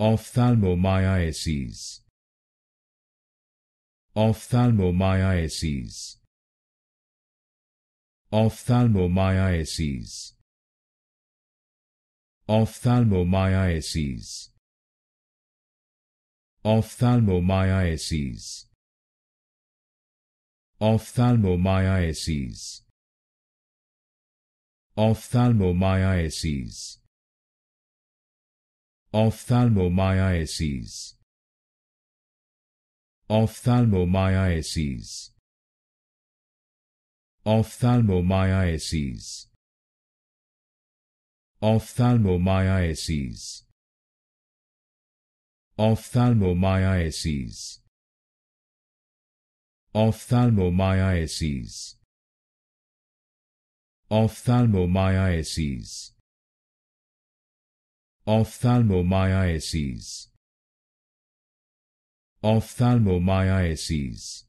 Ophthalmomyiasis. Ophthalmomyiasis. Ophthalmomyiasis. Ophthalmomyiasis. Ophthalmomyiasis. Ophthalmomyiasis. Ophthalmomyiasis. Ophthalmomyiasis. Ophthalmomyiasis. Ophthalmomyiasis. Ophthalmomyiasis. Ophthalmomyiasis. Ophthalmomyiasis. Ophthalmomyiasis. Ophthalmomyiasis Ophthalmomyiasis